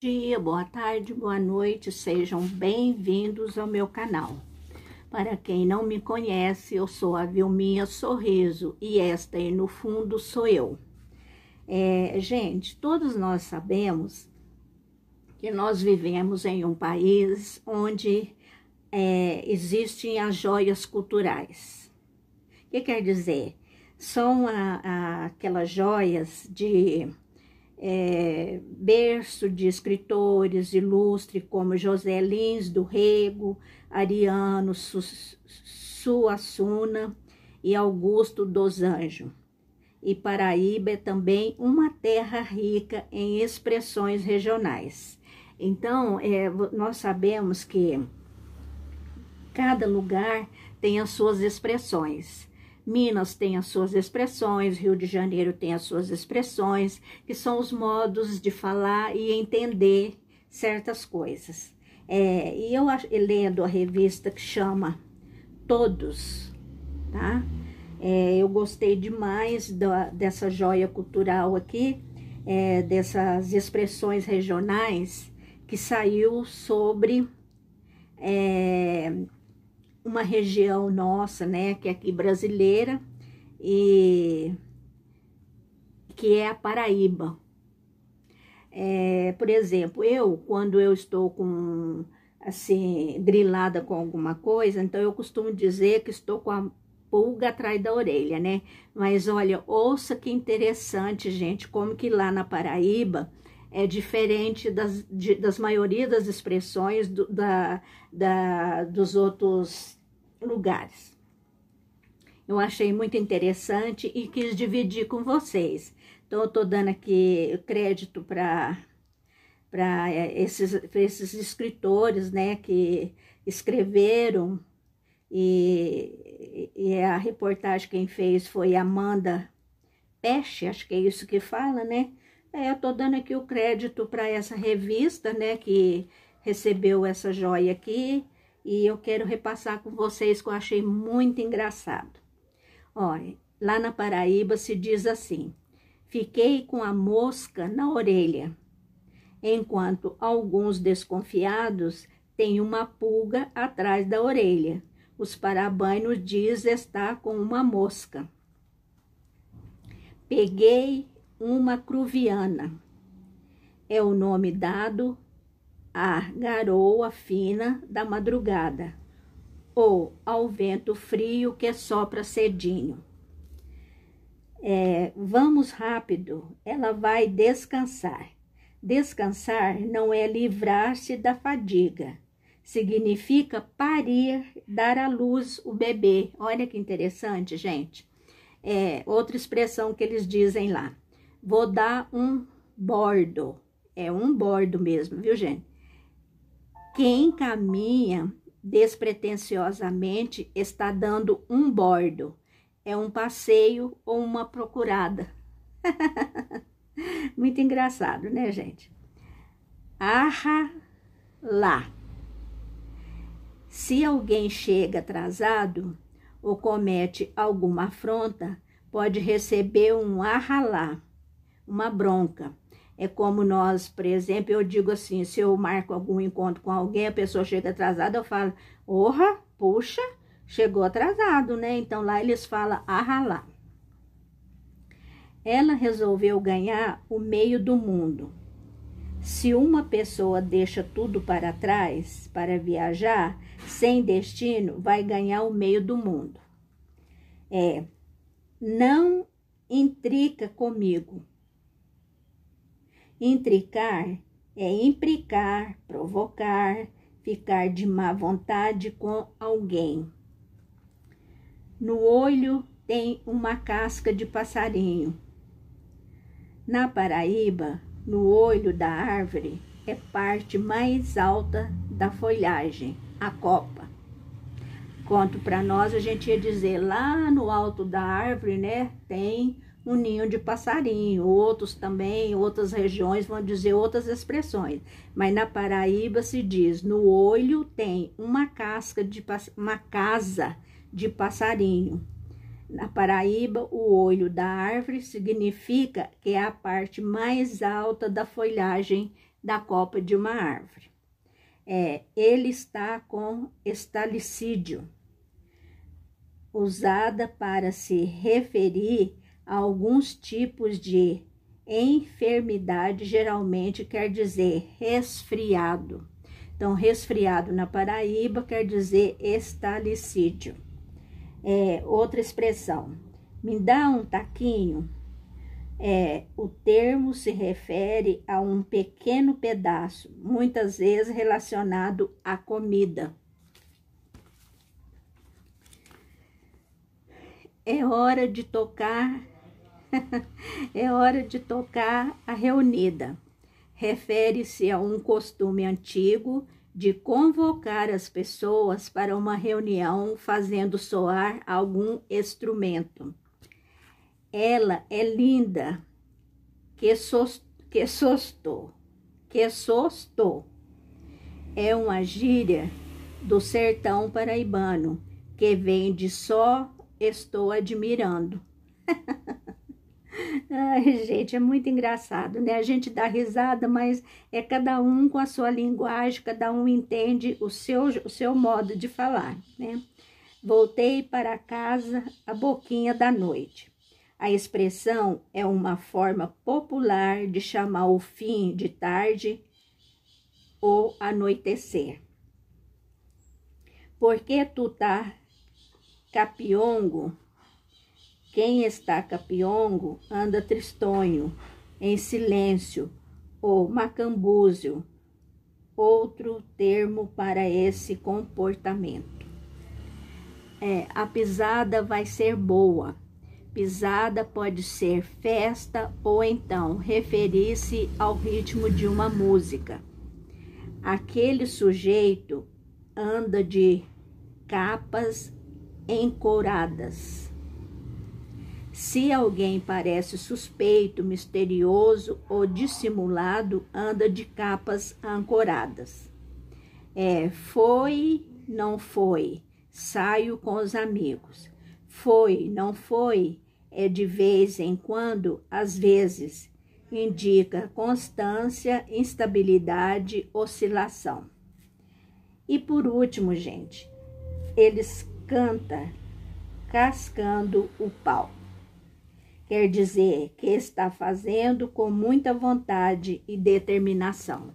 dia, boa tarde, boa noite, sejam bem-vindos ao meu canal. Para quem não me conhece, eu sou a Vilminha Sorriso e esta aí no fundo sou eu. É, gente, todos nós sabemos que nós vivemos em um país onde é, existem as joias culturais. O que quer dizer? São a, a, aquelas joias de é, berço de escritores ilustres como José Lins do Rego, Ariano Suassuna e Augusto dos Anjos. E Paraíba é também uma terra rica em expressões regionais. Então, é, nós sabemos que cada lugar tem as suas expressões. Minas tem as suas expressões, Rio de Janeiro tem as suas expressões, que são os modos de falar e entender certas coisas. É, e eu lendo a revista que chama Todos, tá? É, eu gostei demais da, dessa joia cultural aqui, é, dessas expressões regionais que saiu sobre é, uma região nossa, né, que é aqui brasileira, e que é a Paraíba. É, por exemplo, eu, quando eu estou com, assim, grilada com alguma coisa, então eu costumo dizer que estou com a pulga atrás da orelha, né? Mas olha, ouça que interessante, gente, como que lá na Paraíba é diferente das, de, das maioria das expressões do, da, da, dos outros lugares. Eu achei muito interessante e quis dividir com vocês. Então, eu estou dando aqui crédito para para é, esses, esses escritores né, que escreveram, e, e a reportagem quem fez foi Amanda Peste, acho que é isso que fala, né? É, eu estou dando aqui o crédito para essa revista, né, que recebeu essa joia aqui, e eu quero repassar com vocês que eu achei muito engraçado. Olha, lá na Paraíba se diz assim: Fiquei com a mosca na orelha, enquanto alguns desconfiados têm uma pulga atrás da orelha. Os parabainos diz estar com uma mosca. Peguei uma cruviana. É o nome dado a garoa fina da madrugada ou ao vento frio que sopra cedinho. É, vamos rápido, ela vai descansar. Descansar não é livrar-se da fadiga, significa parir, dar à luz o bebê. Olha que interessante, gente. É, outra expressão que eles dizem lá: vou dar um bordo. É um bordo mesmo, viu, gente? Quem caminha despretensiosamente está dando um bordo, é um passeio ou uma procurada. Muito engraçado, né, gente? Arra lá. Se alguém chega atrasado ou comete alguma afronta, pode receber um arralá, uma bronca. É como nós, por exemplo, eu digo assim, se eu marco algum encontro com alguém, a pessoa chega atrasada, eu falo, orra, puxa, chegou atrasado, né? Então lá eles falam arralá. Ah, Ela resolveu ganhar o meio do mundo. Se uma pessoa deixa tudo para trás para viajar, sem destino, vai ganhar o meio do mundo. É, não intrica comigo Intricar é implicar, provocar, ficar de má vontade com alguém. No olho tem uma casca de passarinho. Na Paraíba, no olho da árvore é parte mais alta da folhagem, a copa. Quanto para nós, a gente ia dizer lá no alto da árvore, né? Tem um ninho de passarinho, outros também, outras regiões vão dizer outras expressões. Mas na Paraíba se diz: no olho tem uma casca de uma casa de passarinho. Na Paraíba, o olho da árvore significa que é a parte mais alta da folhagem da copa de uma árvore. É, ele está com estalicídio, usada para se referir alguns tipos de enfermidade, geralmente quer dizer resfriado. Então, resfriado na Paraíba quer dizer estalicídio. É, outra expressão, me dá um taquinho. É, o termo se refere a um pequeno pedaço, muitas vezes relacionado à comida. É hora de tocar é hora de tocar a reunida. Refere-se a um costume antigo de convocar as pessoas para uma reunião fazendo soar algum instrumento. Ela é linda, que, sos, que sostou, que sostou. É uma gíria do sertão paraibano que vem de só estou admirando. Ai, gente, é muito engraçado, né? A gente dá risada, mas é cada um com a sua linguagem, cada um entende o seu, o seu modo de falar, né? Voltei para casa a boquinha da noite. A expressão é uma forma popular de chamar o fim de tarde ou anoitecer. por que tu tá capiongo quem está capiongo anda tristonho, em silêncio, ou macambúzio, outro termo para esse comportamento. É, a pisada vai ser boa. Pisada pode ser festa ou então referir-se ao ritmo de uma música. Aquele sujeito anda de capas encouradas. Se alguém parece suspeito, misterioso ou dissimulado, anda de capas ancoradas. É, foi, não foi, saio com os amigos. Foi, não foi, é de vez em quando, às vezes. Indica constância, instabilidade, oscilação. E por último, gente, eles canta cascando o pau. Quer dizer que está fazendo com muita vontade e determinação.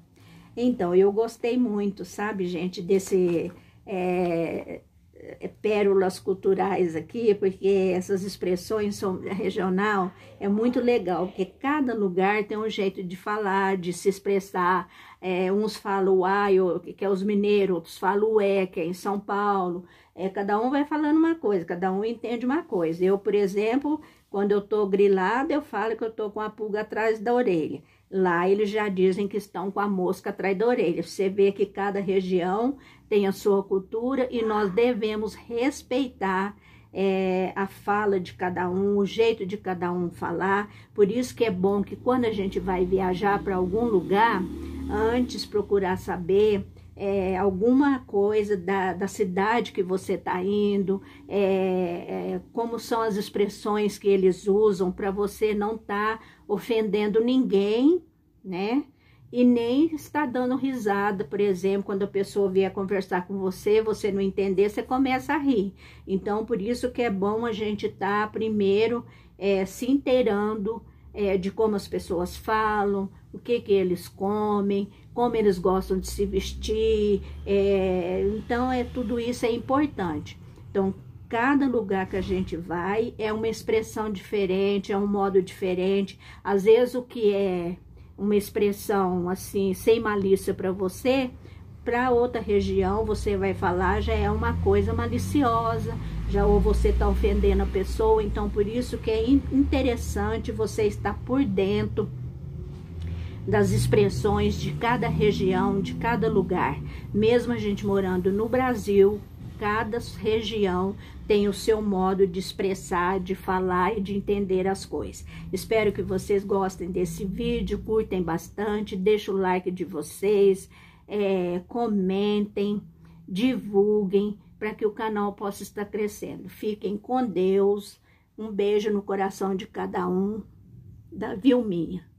Então, eu gostei muito, sabe, gente, desse é, é, pérolas culturais aqui, porque essas expressões são, regional é muito legal, porque cada lugar tem um jeito de falar, de se expressar. É, uns falam ai, que é os mineiros, outros falam o é, que é em São Paulo é, cada um vai falando uma coisa, cada um entende uma coisa. Eu, por exemplo, quando eu tô grilada, eu falo que eu tô com a pulga atrás da orelha. Lá eles já dizem que estão com a mosca atrás da orelha. Você vê que cada região tem a sua cultura e nós devemos respeitar é, a fala de cada um, o jeito de cada um falar. Por isso que é bom que quando a gente vai viajar para algum lugar, antes procurar saber é, alguma coisa da, da cidade que você está indo, é, é, como são as expressões que eles usam para você não estar tá ofendendo ninguém, né? E nem está dando risada, por exemplo, quando a pessoa vier conversar com você, você não entender, você começa a rir. Então, por isso que é bom a gente estar tá primeiro é, se inteirando é, de como as pessoas falam, o que, que eles comem, como eles gostam de se vestir. É, então, é, tudo isso é importante. Então, cada lugar que a gente vai é uma expressão diferente, é um modo diferente. Às vezes, o que é uma expressão assim, sem malícia para você, para outra região você vai falar já é uma coisa maliciosa, já ou você está ofendendo a pessoa, então por isso que é interessante você estar por dentro das expressões de cada região, de cada lugar. Mesmo a gente morando no Brasil, cada região tem o seu modo de expressar, de falar e de entender as coisas. Espero que vocês gostem desse vídeo, curtem bastante, deixem o like de vocês, é, comentem, divulguem para que o canal possa estar crescendo. Fiquem com Deus. Um beijo no coração de cada um. Da Vilminha.